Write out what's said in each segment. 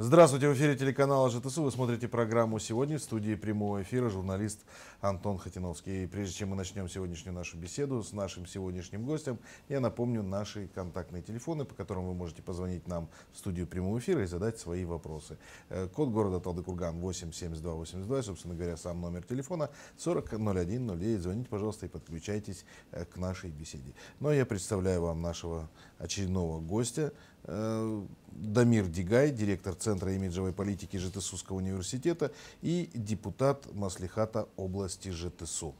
Здравствуйте, в эфире телеканала ЖТСУ. Вы смотрите программу «Сегодня» в студии прямого эфира журналист Антон Хотиновский. И прежде чем мы начнем сегодняшнюю нашу беседу с нашим сегодняшним гостем, я напомню наши контактные телефоны, по которым вы можете позвонить нам в студию прямого эфира и задать свои вопросы. Э, код города Талдыкурган 87282, собственно говоря, сам номер телефона 400109. Звоните, пожалуйста, и подключайтесь э, к нашей беседе. Но ну, а я представляю вам нашего очередного гостя – Э, Дамир Дигай, директор Центра имиджевой политики ЖТСУского университета и депутат Маслихата области ЖТСУ.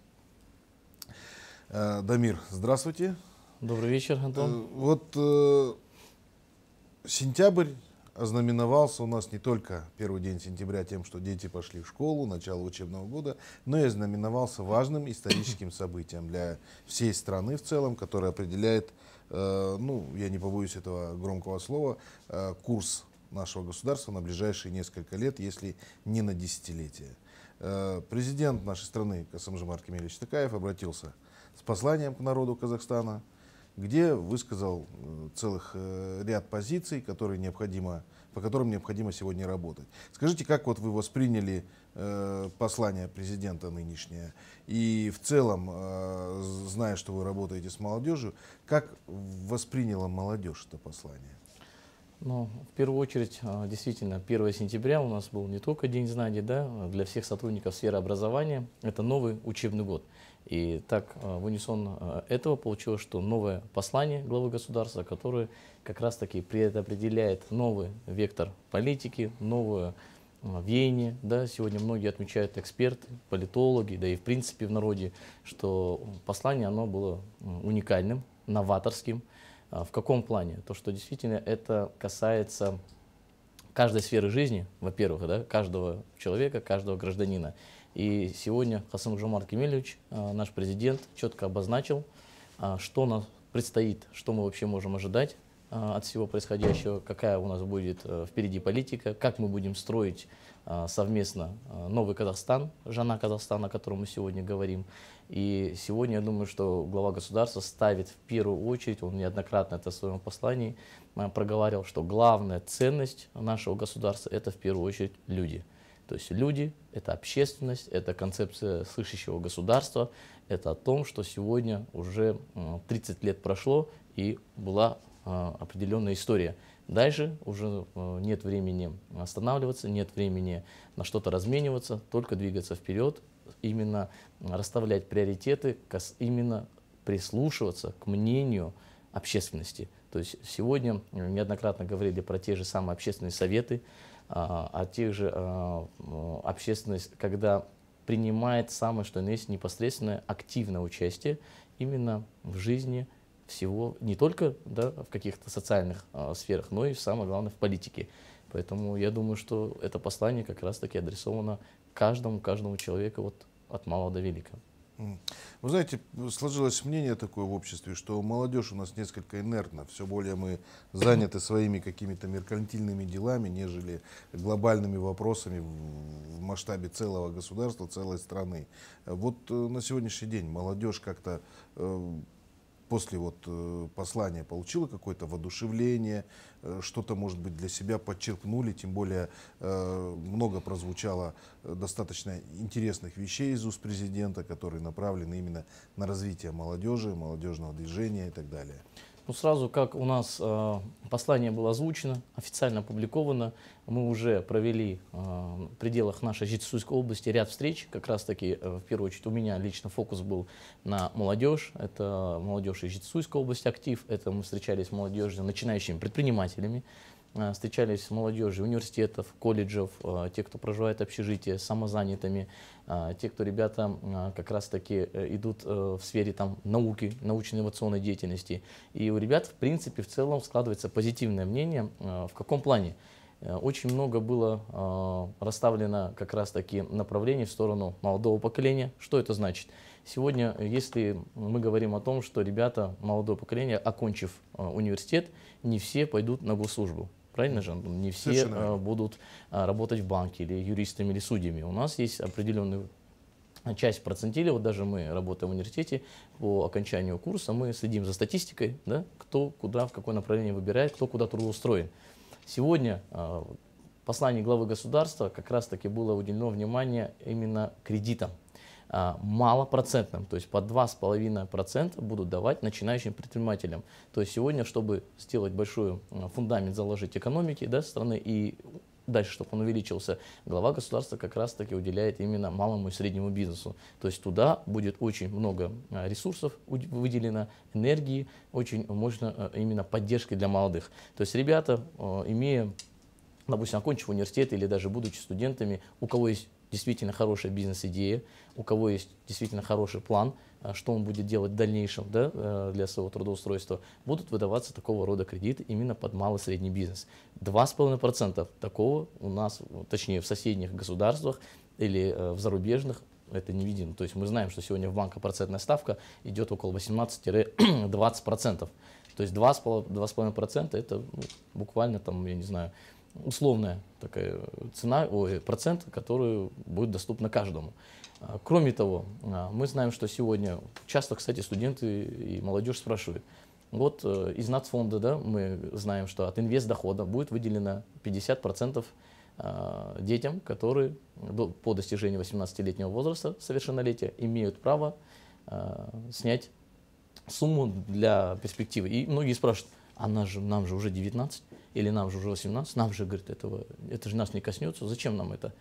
Э, Дамир, здравствуйте. Добрый вечер, Антон. Э, вот сентябрь ознаменовался у нас не только первый день сентября тем, что дети пошли в школу, начало учебного года, но и ознаменовался важным историческим событием для всей страны в целом, которое определяет, э, ну, я не побоюсь этого громкого слова, э, курс нашего государства на ближайшие несколько лет, если не на десятилетие. Э, президент нашей страны Касамжимар Кемелевич Тыкаев обратился с посланием к народу Казахстана – где высказал э, целых э, ряд позиций, которые необходимо, по которым необходимо сегодня работать. Скажите, как вот вы восприняли э, послание президента нынешнее и в целом, зная, что вы работаете с молодежью, как восприняла молодежь это послание? Ну, в первую очередь, а, действительно, 1 сентября у нас был не только День знаний, да, для всех сотрудников сферы образования это новый учебный год. И так а, в унисон а, этого получилось, что новое послание главы государства, которое как раз-таки предопределяет новый вектор политики, новое веяние. Да, сегодня многие отмечают эксперты, политологи, да и в принципе в народе, что послание оно было уникальным, новаторским – а, в каком плане? То, что действительно это касается каждой сферы жизни, во-первых, да, каждого человека, каждого гражданина. И сегодня Хасан Жумар Кемельевич, а, наш президент, четко обозначил, а, что нам предстоит, что мы вообще можем ожидать от всего происходящего, какая у нас будет э, впереди политика, как мы будем строить а, совместно а, «Новый Казахстан», «Жена Казахстана», о котором мы сегодня говорим. И сегодня, я думаю, что глава государства ставит в первую очередь, он неоднократно это в своем послании а, проговаривал, что главная ценность нашего государства – это в первую очередь люди. То есть люди – это общественность, это концепция слышащего государства, это о том, что сегодня уже 30 лет прошло и была определенная история – Дальше уже э, нет времени останавливаться, нет времени на что-то размениваться, только двигаться вперед, именно расставлять приоритеты, именно прислушиваться к мнению общественности. То есть сегодня э, неоднократно говорили про те же самые общественные советы, о а, а тех же а, общественность, когда принимает самое, что есть непосредственное активное участие именно в жизни всего не только да, в каких-то социальных а, сферах, но и самое главное в политике. Поэтому я думаю, что это послание как раз-таки адресовано каждому, каждому человеку вот от малого до великого. Вы знаете, сложилось мнение такое в обществе, что молодежь у нас несколько инертна. Все более мы заняты своими какими-то меркантильными делами, нежели глобальными вопросами в масштабе целого государства, целой страны. Вот э, на сегодняшний день молодежь как-то э, после вот э, послания получила какое-то воодушевление, э, что-то, может быть, для себя подчеркнули, тем более э, много прозвучало достаточно интересных вещей из уст президента, которые направлены именно на развитие молодежи, молодежного движения и так далее. Ну, сразу как у нас послание было озвучено, официально опубликовано, мы уже провели в пределах нашей Житсуйской области ряд встреч. Как раз таки, э, в первую очередь, у меня лично фокус был на молодежь. Это молодежь из Житсуйской области актив. Это мы встречались с молодежью, начинающими предпринимателями. Э, встречались с молодежью университетов, колледжев, э, те, кто проживает общежитие общежитии, самозанятыми, те, кто ребята как раз-таки идут в сфере там, науки, научно-инновационной деятельности. И у ребят, в принципе, в целом складывается позитивное мнение. В каком плане? Э, очень много было а, расставлено как раз таки направлений в сторону молодого поколения. Что это значит? Сегодня, если мы говорим о том, что ребята молодого поколения, окончив а, университет, не все пойдут на госслужбу. Правильно же, Не все Совершенно. А, будут работать в банке или юристами, или судьями. У нас есть определенный часть процентили, вот даже мы, работаем в университете, по окончанию курса мы следим за статистикой, да, кто куда, в какое направление выбирает, кто куда трудоустроен. Сегодня в э, послании главы государства как раз-таки было уделено внимание именно кредитам э, малопроцентным, то есть по 2,5% будут давать начинающим предпринимателям. То есть сегодня, чтобы сделать большой э, фундамент, заложить экономики да, страны и дальше, чтобы он увеличился, глава государства как раз-таки уделяет именно малому и среднему бизнесу. То есть туда будет очень много а, ресурсов выделено, энергии, очень можно э, именно поддержки для молодых. То есть ребята, э, имея, допустим, окончив университет или даже будучи студентами, у кого есть действительно хорошая бизнес-идея, у кого есть действительно хороший план – а, что он будет делать в дальнейшем да, э, для своего трудоустройства, будут выдаваться такого рода кредиты именно под малый и средний бизнес. 2,5% такого у нас, точнее в соседних государствах или э, в зарубежных это не видим. То есть мы знаем, что сегодня в банках процентная ставка идет около 18-20%. То есть 2,5% это ну, буквально там, я не знаю, условная такая цена, ой, процент, который будет доступен каждому. А, кроме того, а, мы знаем, что сегодня часто, кстати, студенты и молодежь спрашивают, вот э, из нацфонда да, мы знаем, что от инвестдохода будет выделено 50% а, детям, которые по достижении 18-летнего возраста совершеннолетия имеют право снять сумму для перспективы. И многие спрашивают, а же, нам же уже 19, или нам же уже 18, нам же, говорит, этого, это же нас не коснется, зачем нам это?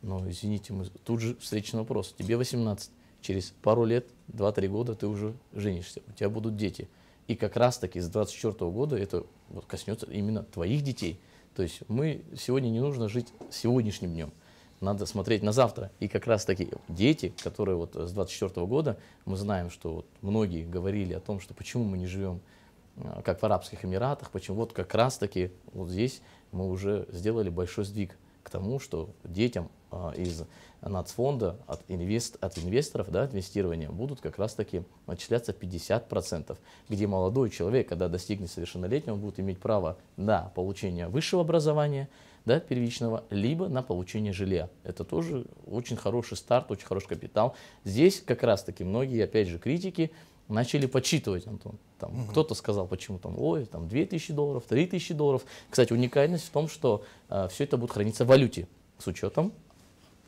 Но извините, мы тут же встречный вопрос. Тебе 18, через пару лет, 2-3 года ты уже женишься, у тебя будут дети. И как раз-таки с 24 года это вот коснется именно твоих детей. То есть мы сегодня не нужно жить сегодняшним днем. Надо смотреть на завтра. И как раз таки дети, которые вот с 24 года, мы знаем, что вот многие говорили о том, что почему мы не живем Э, как в Арабских Эмиратах, почему вот как раз-таки вот здесь мы уже сделали большой сдвиг к тому, что детям э, из нацфонда от, инвест, от инвесторов, да, инвестирования будут как раз-таки отчисляться 50%, где молодой человек, когда достигнет совершеннолетия, он будет иметь право на получение высшего образования, да, первичного, либо на получение жилья. Это тоже очень хороший старт, очень хороший капитал. Здесь как раз-таки многие, опять же, критики начали подсчитывать, Антон. Там, угу. Кто-то сказал, почему там, ой, там 2000 долларов, 3000 долларов. Кстати, уникальность в том, что э, все это будет храниться в валюте с учетом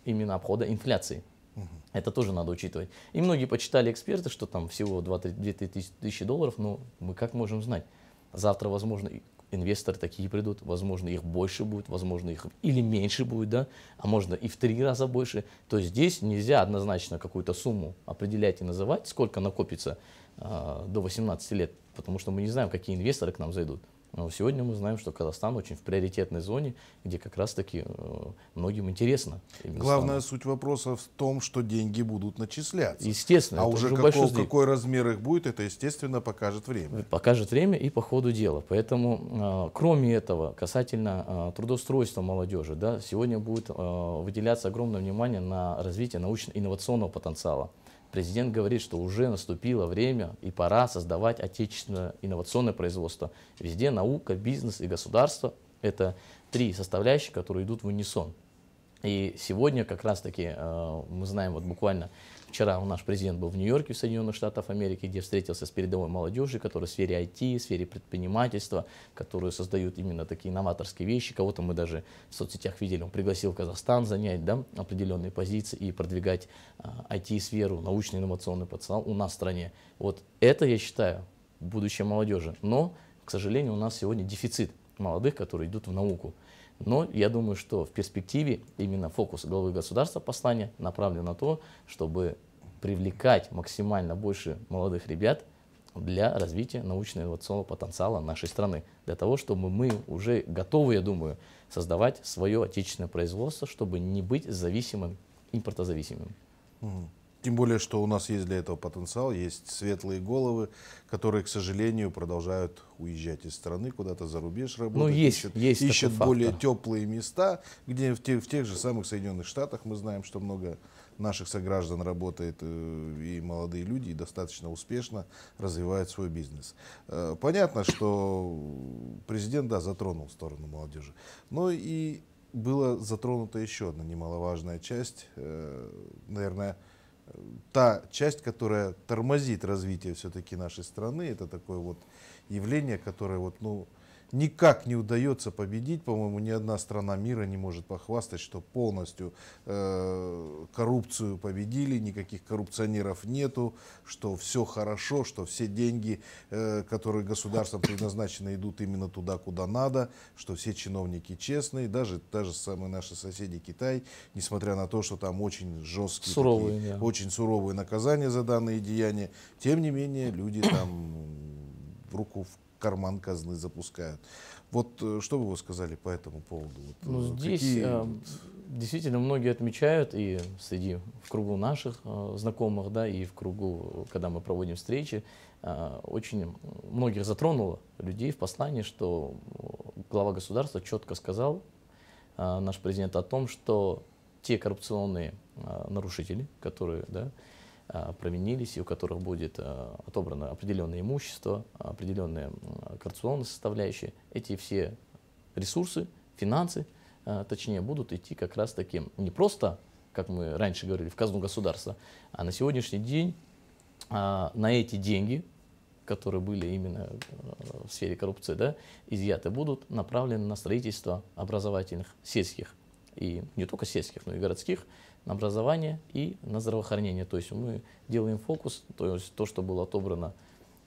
именно обхода инфляции. Угу. Это тоже надо учитывать. И многие почитали эксперты, что там всего 2-3 тысячи долларов, но ну, мы как можем знать? Завтра, возможно, инвесторы такие придут, возможно, их больше будет, возможно, их или меньше будет, да, а можно и в три раза больше. То есть здесь нельзя однозначно какую-то сумму определять и называть, сколько накопится. А, до 18 лет, потому что мы не знаем, какие инвесторы к нам зайдут. Но сегодня мы знаем, что Казахстан очень в приоритетной зоне, где как раз-таки э, многим интересно. Главная страна. суть вопроса в том, что деньги будут начисляться. Естественно. А уже какого какой размер их будет, это, естественно, покажет время. Э, покажет время и по ходу дела. Поэтому, э, кроме этого, касательно трудоустройства молодежи, да, сегодня будет выделяться огромное внимание на развитие научно-инновационного потенциала. Президент говорит, что уже наступило время и пора создавать отечественное инновационное производство. Везде наука, бизнес и государство – это три составляющие, которые идут в унисон. И сегодня как раз-таки э, мы знаем вот буквально Вчера у нас президент был в Нью-Йорке, в Соединенных Штатах Америки, где встретился с передовой молодежью, которая в сфере IT, в сфере предпринимательства, которые создают именно такие новаторские вещи. Кого-то мы даже в соцсетях видели, он пригласил Казахстан занять да, определенные позиции и продвигать а, IT-сферу, научно-инновационный потенциал у нас в стране. Вот это, я считаю, будущее молодежи. Но, к сожалению, у нас сегодня дефицит молодых, которые идут в науку. Но я думаю, что в перспективе именно фокус главы государства послания направлен на то, чтобы привлекать максимально больше молодых ребят для развития научно-инновационного потенциала нашей страны. Для того, чтобы мы уже готовы, я думаю, создавать свое отечественное производство, чтобы не быть зависимым, импортозависимым. Mm-hmm. Тем более, что у нас есть для этого потенциал, есть светлые головы, которые, к сожалению, продолжают уезжать из страны куда-то за рубеж ну, работать, ну, есть, ищут, есть ищут более фактор. теплые места, где в, те, в тех же самых Соединенных Штатах мы знаем, что много наших сограждан работает э, и молодые люди, и достаточно успешно развивают свой бизнес. Э, понятно, что президент, да, затронул сторону молодежи, но и была затронута еще одна немаловажная часть, э, наверное, та часть, которая тормозит развитие все-таки нашей страны, это такое вот явление, которое вот, ну, никак не удается победить. По-моему, ни одна страна мира не может похвастать, что полностью э, коррупцию победили, никаких коррупционеров нету, что все хорошо, что все деньги, э, которые государством предназначены, идут именно туда, куда надо, что все чиновники честные, даже, даже самые наши соседи Китай, несмотря на то, что там очень жесткие, суровые, такие, да. очень суровые наказания за данные деяния, тем не менее люди там в руку в карман казны запускают. Вот э, что бы вы сказали по этому поводу? Вот, ну, э, здесь какие... э, действительно многие отмечают, и среди в кругу наших э, знакомых, да, и в кругу, когда мы проводим встречи, э, очень многих затронуло людей в послании, что глава государства четко сказал, э, наш президент, о том, что те коррупционные э, нарушители, которые, да, Э, провинились, и у которых будет э, отобрано определенное имущество, определенные коррупционные составляющие, эти все ресурсы, финансы, э, точнее, будут идти как раз таки не просто, как мы раньше говорили, в казну государства, а на сегодняшний день а, на эти деньги, которые были именно в сфере коррупции, да, изъяты, будут направлены на строительство образовательных сельских и не только сельских, но и городских на образование и на здравоохранение. То есть мы делаем фокус, то есть то, что было отобрано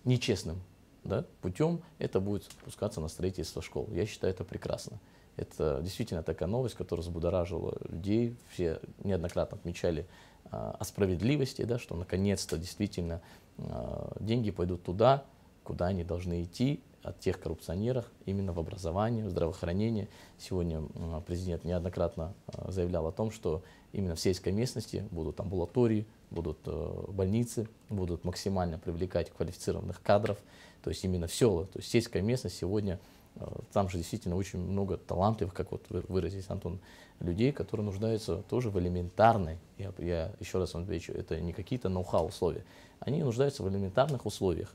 нечестным да, путем, это будет спускаться на строительство школ. Я считаю это прекрасно. Это действительно такая новость, которая взбудоражила людей. Все неоднократно отмечали а, о справедливости, да, что наконец-то действительно а, деньги пойдут туда, куда они должны идти от тех коррупционеров именно в образовании, в здравоохранении. Сегодня президент неоднократно э, заявлял о том, что именно в сельской местности будут амбулатории, будут э, больницы, будут максимально привлекать квалифицированных кадров, то есть именно в села, то есть сельская местность сегодня э, там же действительно очень много талантливых, как вот выразить Антон, людей, которые нуждаются тоже в элементарной, я, я еще раз вам отвечу, это не какие-то ноу-хау условия, они нуждаются в элементарных условиях,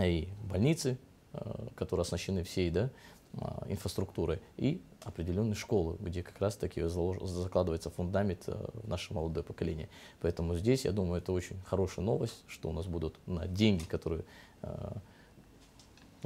а и больницы, э, которые оснащены всей да, а, инфраструктурой, и определенные школы, где как раз-таки закладывается фундамент э, наше молодое поколение. Поэтому здесь, я думаю, это очень хорошая новость, что у нас будут на деньги, которые э,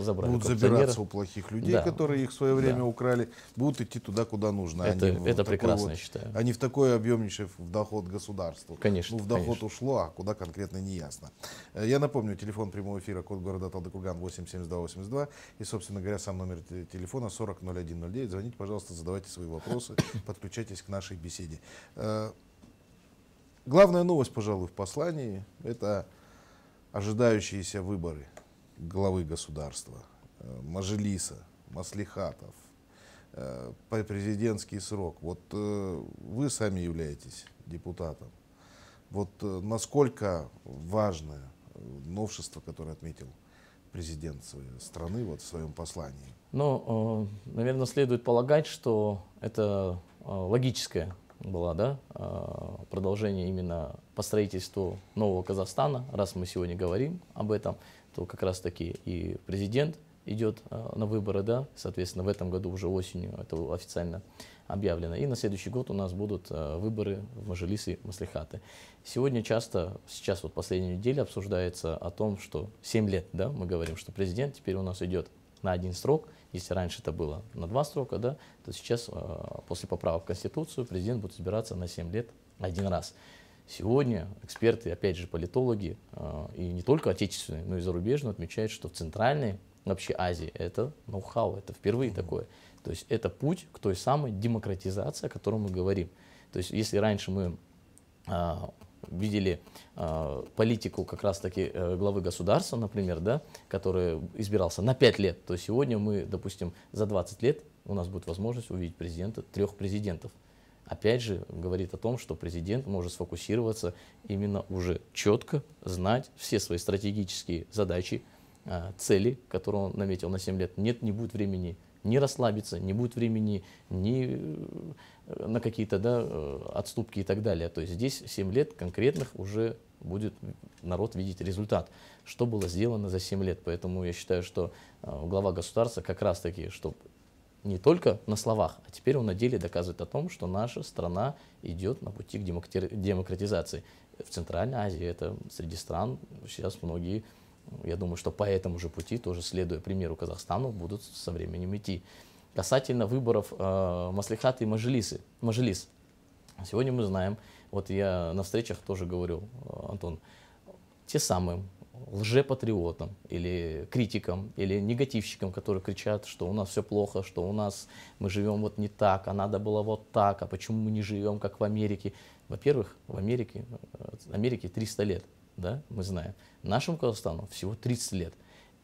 забрали. Будут забираться у плохих людей, да. которые их в свое время да. украли, будут идти туда, куда нужно. Это, они, это прекрасно, вот, я считаю. Они в такой объемнейший в доход государству. Конечно. Ну, в доход конечно. ушло, а куда конкретно не ясно. Э, я напомню, телефон прямого эфира, код города Талдыкурган 87282 и, собственно говоря, сам номер телефона 400109. Звоните, пожалуйста, задавайте свои вопросы, подключайтесь к нашей беседе. Э, главная новость, пожалуй, в послании – это ожидающиеся выборы – главы государства, э, Мажилиса, Маслихатов, э, президентский срок. Вот э, вы сами являетесь депутатом. Вот насколько важное новшество, которое отметил президент своей страны вот в своем послании? Ну, наверное, следует полагать, что это логическое было да, продолжение именно по строительству нового Казахстана, раз мы сегодня говорим об этом, то как раз таки и президент идет э, на выборы, да, соответственно, в этом году уже осенью это официально объявлено. И на следующий год у нас будут э, выборы в Мажилисы Маслихаты. Сегодня часто, сейчас вот последнюю неделю обсуждается о том, что 7 лет, да, мы говорим, что президент теперь у нас идет на один срок, если раньше это было на два срока, да, то сейчас э, после поправок в Конституцию президент будет избираться на 7 лет один раз. Сегодня эксперты, опять же, политологи, э, и не только отечественные, но и зарубежные, отмечают, что в Центральной вообще Азии это ноу-хау, это впервые mm-hmm. такое. То есть это путь к той самой демократизации, о которой мы говорим. То есть если раньше мы а, видели э, политику как раз-таки э, главы государства, например, да, который избирался на 5 лет, то сегодня мы, допустим, за 20 лет у нас будет возможность увидеть президента, трех президентов опять же, говорит о том, что президент может сфокусироваться именно уже четко, знать все свои стратегические задачи, а, цели, которые он наметил на 7 лет. Нет, не будет времени не расслабиться, не будет времени ни э, на какие-то да, э, отступки и так далее. То есть здесь 7 лет конкретных уже будет народ видеть результат, что было сделано за 7 лет. Поэтому я считаю, что а, глава государства как раз-таки, чтобы не только на словах, а теперь он на деле доказывает о том, что наша страна идет на пути к демократизации. В Центральной Азии это среди стран сейчас многие, я думаю, что по этому же пути, тоже следуя примеру Казахстану, будут со временем идти. Касательно выборов э, Маслихата и Мажилисы, Мажилис. Сегодня мы знаем, вот я на встречах тоже говорил, э, Антон, те самые лжепатриотам или критикам или негативщикам, которые кричат, что у нас все плохо, что у нас мы живем вот не так, а надо было вот так, а почему мы не живем как в Америке? Во-первых, в Америке, э, Америке 300 лет, да, мы знаем. Нашему Казахстану всего 30 лет.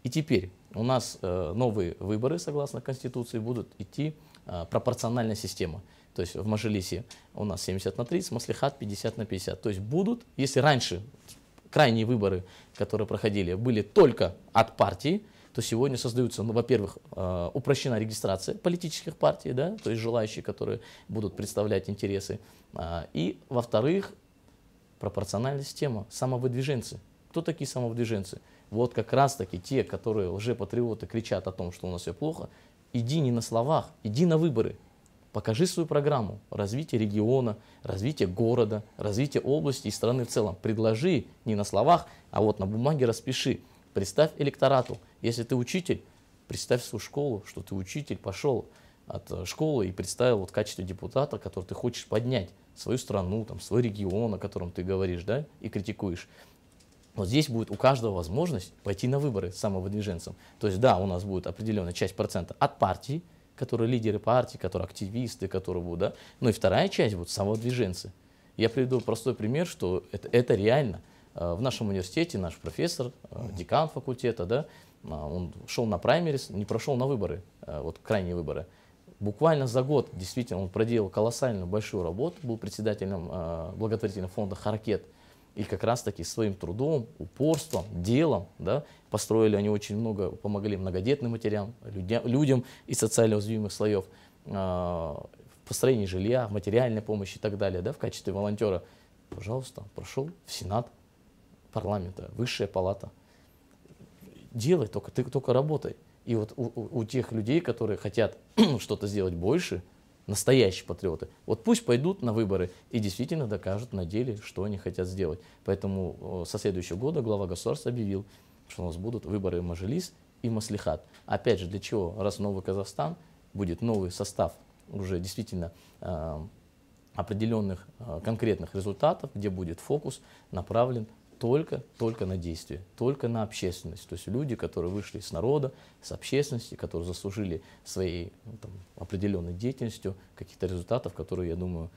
И теперь у нас э, новые выборы, согласно Конституции, будут идти э, пропорциональная система. То есть в Мажилисе у нас 70 на 30, Маслихат 50 на 50. То есть будут, если раньше крайние выборы, которые проходили, были только от партии, то сегодня создаются, ну, во-первых, э, упрощена регистрация политических партий, да, то есть желающие, которые будут представлять интересы, а, и, во-вторых, пропорциональная система, самовыдвиженцы. Кто такие самовыдвиженцы? Вот как раз-таки те, которые уже патриоты кричат о том, что у нас все плохо, иди не на словах, иди на выборы, Покажи свою программу развития региона, развития города, развития области и страны в целом. Предложи не на словах, а вот на бумаге распиши. Представь электорату. Если ты учитель, представь свою школу, что ты учитель, пошел от э, школы и представил вот в качестве депутата, который ты хочешь поднять свою страну, там, свой регион, о котором ты говоришь, да, и критикуешь. Вот здесь будет у каждого возможность пойти на выборы самовыдвиженцем. То есть, да, у нас будет определенная часть процента от партии, которые лидеры партии, которые активисты, которые будут, да. Ну и вторая часть, вот самодвиженцы. Я приведу простой пример, что это, это реально. А, в нашем университете наш профессор, а, декан факультета, да, а, он шел на праймерис, не прошел на выборы, вот крайние выборы. Буквально за год действительно он проделал колоссальную большую работу, был председателем благотворительного фонда «Харакет», и как раз-таки своим трудом, упорством, делом да, построили они очень много, помогли многодетным матерям, людям, людям из социально уязвимых слоев э, в построении жилья, в материальной помощи и так далее, да, в качестве волонтера. Пожалуйста, прошел в Сенат парламента, высшая палата. Делай только, ты только работай. И вот у, у тех людей, которые хотят что-то сделать больше, настоящие патриоты, вот пусть пойдут на выборы и действительно докажут на деле, что они хотят сделать. Поэтому э, со следующего года глава государства объявил, что у нас будут выборы Мажилис и Маслихат. Опять же, для чего? Раз новый Казахстан, будет новый состав уже действительно э, определенных э, конкретных результатов, где будет фокус направлен только, только на действие, только на общественность. То есть люди, которые вышли с народа, с общественности, которые заслужили своей ну, там, определенной деятельностью каких-то результатов, которые, я думаю,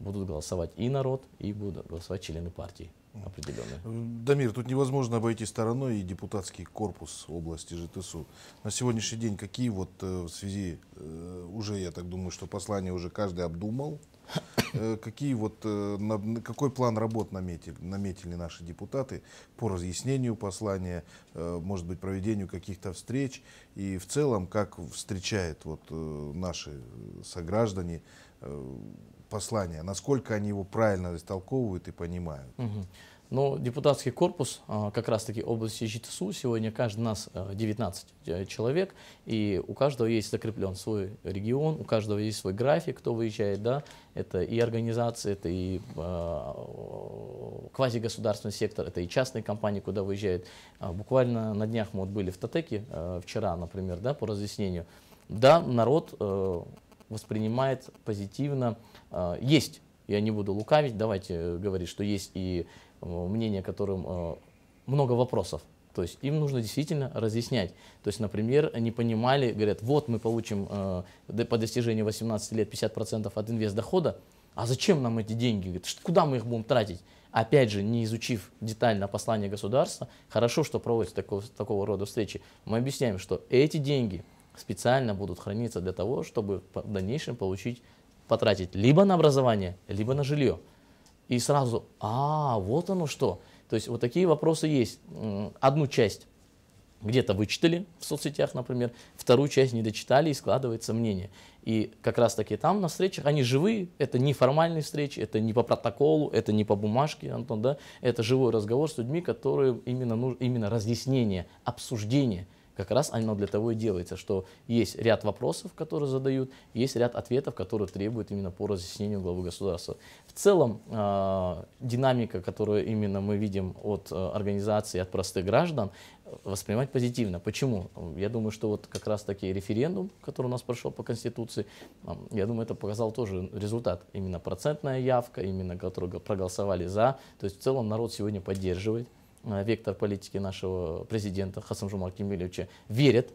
будут голосовать и народ, и будут голосовать члены партии определенные. Э, Дамир, тут невозможно обойти стороной и депутатский корпус области ЖТСУ. На сегодняшний день какие вот э, в связи, э, уже я так думаю, что послание уже каждый обдумал, какие вот, какой план работ наметили, наметили наши депутаты по разъяснению послания, может быть, проведению каких-то встреч и в целом, как встречает вот наши сограждане послание, насколько они его правильно истолковывают и понимают. Угу. Но депутатский корпус, а, как раз-таки области ЖИТСУ, сегодня каждый нас 19 а, э, человек, и у каждого есть закреплен свой регион, у каждого есть свой график, кто выезжает, да, это и организации, это и э, квазигосударственный сектор, это и частные компании, куда выезжают. Буквально на днях мы вот были в Татеке э, вчера, например, да, по разъяснению. Да, народ э, воспринимает позитивно. А, есть, я не буду лукавить, давайте э, говорить, что есть и э, мнение которым э, много вопросов. То есть им нужно действительно разъяснять. То есть, например, не понимали, говорят, вот мы получим э, по достижению 18 лет 50% от инвестдохода, а зачем нам эти деньги? куда мы их будем тратить? Опять же, не изучив детально послание государства, хорошо, что проводятся такого, такого рода встречи, мы объясняем, что эти деньги – специально будут храниться для того, чтобы в дальнейшем получить, потратить либо на образование, либо на жилье. И сразу, а, вот оно что. То есть вот такие вопросы есть. Одну часть где-то вычитали в соцсетях, например, вторую часть не дочитали и складывается мнение. И как раз таки там на встречах, они живые, это не формальные встречи, это не по протоколу, это не по бумажке, Антон, да, это живой разговор с людьми, которые именно, именно разъяснение, обсуждение. Как раз оно для того и делается, что есть ряд вопросов, которые задают, есть ряд ответов, которые требуют именно по разъяснению главы государства. В целом, э, динамика, которую именно мы видим от э, организации, от простых граждан, воспринимать позитивно. Почему? Я думаю, что вот как раз-таки референдум, который у нас прошел по Конституции, я думаю, это показал тоже результат. Именно процентная явка, именно которые проголосовали за. То есть в целом народ сегодня поддерживает Э, вектор политики нашего президента Хасам Жумар Кемелевича верят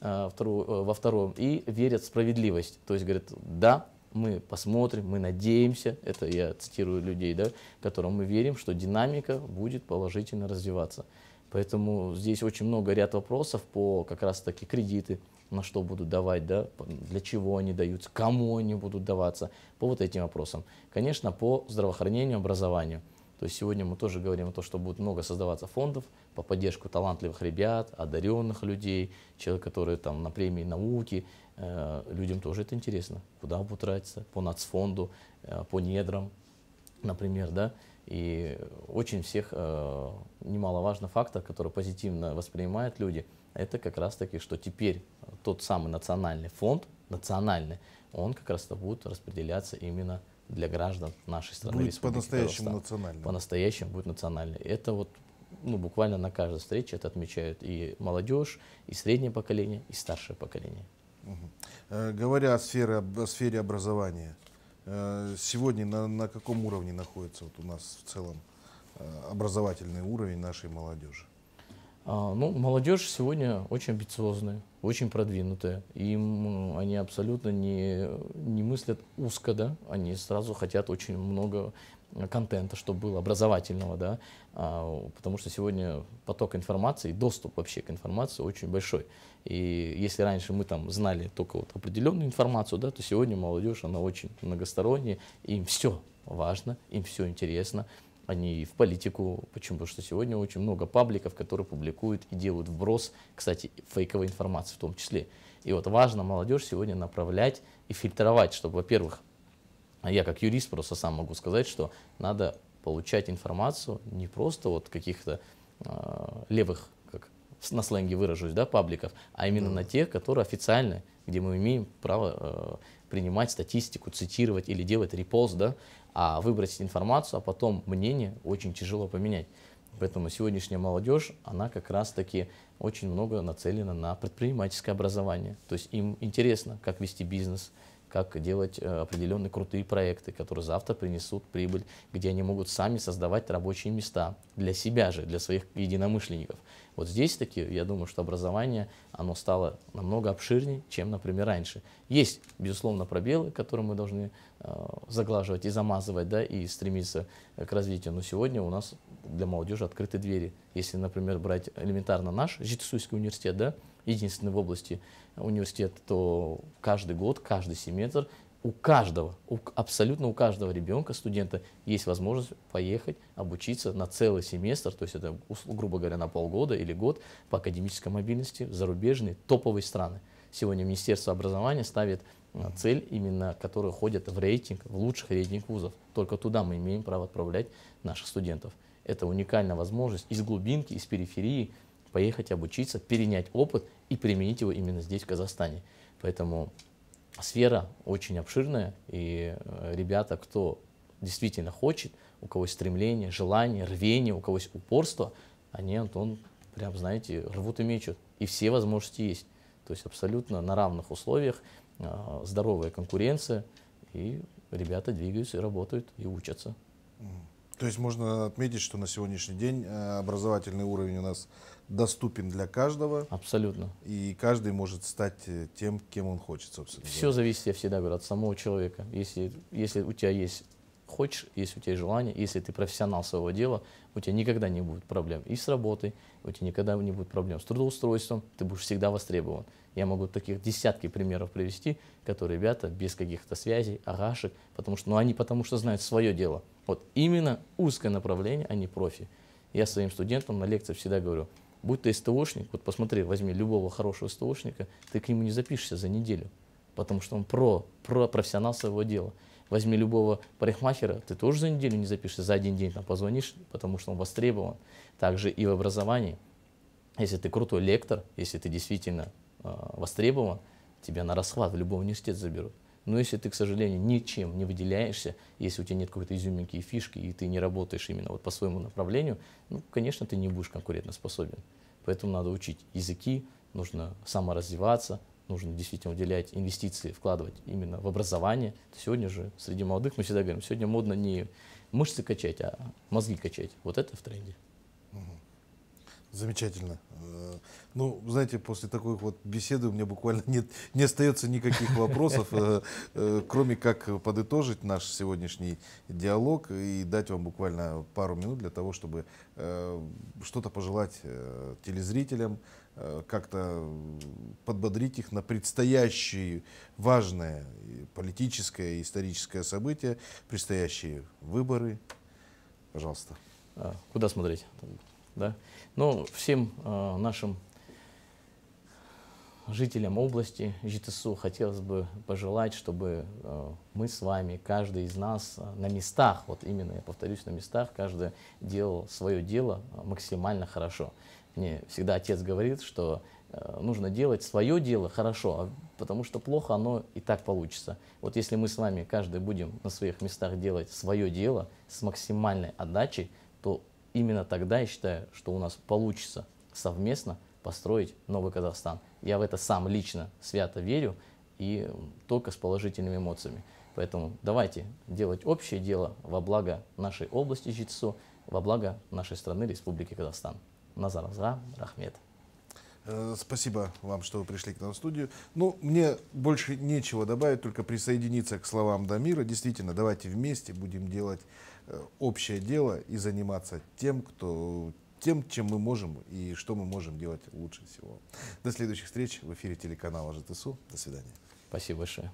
э, э, во втором и верят в справедливость. То есть говорят, да, мы посмотрим, мы надеемся, это я цитирую людей, да, которым мы верим, что динамика будет положительно развиваться. Поэтому здесь очень много ряд вопросов по как раз таки кредиты, на что будут давать, да, для чего они даются, кому они будут даваться, по вот этим вопросам. Конечно, по здравоохранению, образованию. То есть сегодня мы тоже говорим о том, что будет много создаваться фондов по поддержку талантливых ребят, одаренных людей, человек, которые там на премии науки. Э, людям тоже это интересно. Куда будут тратиться? По нацфонду, э, по недрам, например, да? И очень всех э, немаловажный фактор, который позитивно воспринимают люди, это как раз таки, что теперь тот самый национальный фонд, национальный, он как раз то будет распределяться именно для граждан нашей страны. Будет по-настоящему национальный. По-настоящему будет национальный. Это вот ну, буквально на каждой встрече это отмечают и молодежь, и среднее поколение, и старшее поколение. Угу. Говоря о сфере, о сфере образования, э, сегодня на, на каком уровне находится вот у нас в целом э, образовательный уровень нашей молодежи? А, ну, молодежь сегодня очень амбициозная, очень продвинутая. Им они абсолютно не, не мыслят узко, да, они сразу хотят очень много э, контента, чтобы было образовательного, да, а, потому что сегодня поток информации, доступ вообще к информации очень большой. И если раньше мы там знали только вот определенную информацию, да, то сегодня молодежь, она очень многосторонняя, им все важно, им все интересно, они а не в политику. Почему? Потому что сегодня очень много пабликов, которые публикуют и делают вброс, кстати, фейковой информации в том числе. И вот важно молодежь сегодня направлять и фильтровать, чтобы, во-первых, я как юрист просто сам могу сказать, что надо получать информацию не просто вот каких-то э, левых, как на сленге выражусь, да, пабликов, а именно на тех, которые официально, где мы имеем право э, принимать статистику, цитировать или делать репост, да, а выбросить информацию, а потом мнение очень тяжело поменять. Поэтому сегодняшняя молодежь, она как раз-таки очень много нацелена на предпринимательское образование. То есть им интересно, как вести бизнес, как делать э, определенные крутые проекты, которые завтра принесут прибыль, где они могут сами создавать рабочие места для себя же, для своих единомышленников. Вот здесь таки, я думаю, что образование, оно стало намного обширнее, чем, например, раньше. Есть, безусловно, пробелы, которые мы должны э, заглаживать и замазывать, да, и стремиться э, к развитию. Но сегодня у нас для молодежи открыты двери. Если, например, брать элементарно наш Житсуйский университет, да, единственный в области э, университет, то каждый год, каждый семестр у каждого, у, абсолютно у каждого ребенка, студента есть возможность поехать обучиться на целый семестр, то есть это, грубо говоря, на полгода или год по академической мобильности в зарубежные топовые страны. Сегодня Министерство образования ставит э, цель, именно которая ходят в рейтинг, в лучших рейтинг вузов. Только туда мы имеем право отправлять наших студентов. Это уникальная возможность из глубинки, из периферии поехать обучиться, перенять опыт и применить его именно здесь, в Казахстане. Поэтому сфера очень обширная, и э, ребята, кто действительно хочет, у кого есть стремление, желание, рвение, у кого есть упорство, они, Антон, прям, знаете, рвут и мечут. И все возможности есть. То есть абсолютно на равных условиях, э, здоровая конкуренция, и ребята двигаются и работают, и учатся. То есть можно отметить, что на сегодняшний день э, образовательный уровень у нас доступен для каждого. Абсолютно. И каждый может стать э, тем, кем он хочет, собственно. Все говоря. зависит, я всегда говорю, от самого человека. Если, если у тебя есть хочешь, если у тебя есть желание, если ты профессионал своего дела, у тебя никогда не будет проблем и с работой, у тебя никогда не будет проблем с трудоустройством, ты будешь всегда востребован. Я могу таких десятки примеров привести, которые ребята без каких-то связей, агашек, потому что, ну, они потому что знают свое дело. Вот именно узкое направление, а не профи. Я своим студентам на лекциях всегда говорю, будь ты СТОшник, вот посмотри, возьми любого хорошего СТОшника, ты к нему не запишешься за неделю, потому что он про, про профессионал своего дела. Возьми любого парикмахера, ты тоже за неделю не запишешься, за один день там позвонишь, потому что он востребован. Также и в образовании. Если ты крутой лектор, если ты действительно э, востребован, тебя на расхват в любой университет заберут. Но если ты, к сожалению, ничем не выделяешься, если у тебя нет какой-то изюминки и фишки, и ты не работаешь именно вот по своему направлению, ну, конечно, ты не будешь конкурентоспособен. Поэтому надо учить языки, нужно саморазвиваться, нужно действительно уделять инвестиции, вкладывать именно в образование. Сегодня же среди молодых мы всегда говорим, сегодня модно не мышцы качать, а мозги качать. Вот это в тренде. Замечательно. Э, ну, знаете, после такой вот беседы у меня буквально нет, не остается никаких вопросов, э, э, кроме как подытожить наш сегодняшний диалог и дать вам буквально пару минут для того, чтобы э, что-то пожелать телезрителям, как-то подбодрить их на предстоящее важное политическое и историческое событие, предстоящие выборы. Пожалуйста. А, куда смотреть? Да? Ну всем э, нашим жителям области ЖТСУ хотелось бы пожелать, чтобы э, мы с вами, каждый из нас э, на местах, вот именно, я повторюсь, на местах, каждый делал свое дело э, максимально хорошо. Мне всегда отец говорит, что нужно делать свое дело хорошо, а потому что плохо оно и так получится. Вот если мы с вами каждый будем на своих местах делать свое дело с максимальной отдачей, то именно тогда я считаю, что у нас получится совместно построить новый Казахстан. Я в это сам лично свято верю и только с положительными эмоциями. Поэтому давайте делать общее дело во благо нашей области ЖИЦУ, во благо нашей страны, Республики Казахстан. Назар Назаразра, Рахмет. Э, спасибо вам, что вы пришли к нам в студию. Ну, мне больше нечего добавить, только присоединиться к словам Дамира. Действительно, давайте вместе будем делать э, общее дело и заниматься тем, кто тем, чем мы можем и что мы можем делать лучше всего. До следующих встреч в эфире телеканала ЖТСУ. До свидания. Спасибо большое.